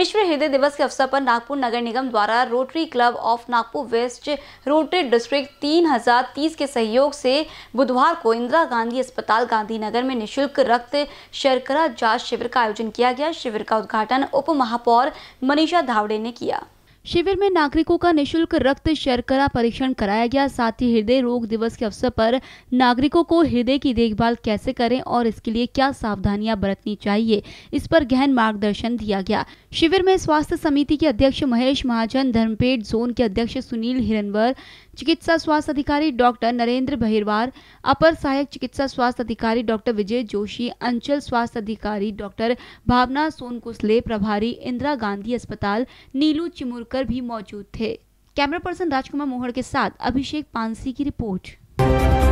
विश्व हृदय दिवस के अवसर पर नागपुर नगर निगम द्वारा rotary club of Nagpur west rotary district 3030 के सहयोग से बुधवार को इंदिरा गांधी अस्पताल गांधीनगर में निशुल्क रक्त शर्करा जांच शिविर का आयोजन किया गया शिविर का उद्घाटन उप महापौर मनीषा धावड़े ने किया शिविर में नागरिकों का निशुल्क रक्त शर्करा परीक्षण कराया गया साथ ही हृदय रोग दिवस के अवसर पर नागरिकों को हृदय की देखभाल कैसे करें और इसके लिए क्या सावधानियां बरतनी चाहिए इस पर गहन मार्गदर्शन दिया गया शिविर में स्वास्थ्य समिति के अध्यक्ष महेश महाजन धर्मपेट जोन के अध्यक्ष सुनील हिरनवर चिकित्सा स्वास्थ्य अधिकारी डॉक्टर नरेंद्र भहिरवार अपर सहायक चिकित्सा स्वास्थ्य अधिकारी डॉक्टर विजय जोशी अंचल स्वास्थ्य अधिकारी डॉक्टर भावना सोनकुसले प्रभारी इंदिरा गांधी अस्पताल नीलू चिमुरकर भी मौजूद थे कैमरा पर्सन राजकुमार मोहड़ के साथ अभिषेक पानसी की रिपोर्ट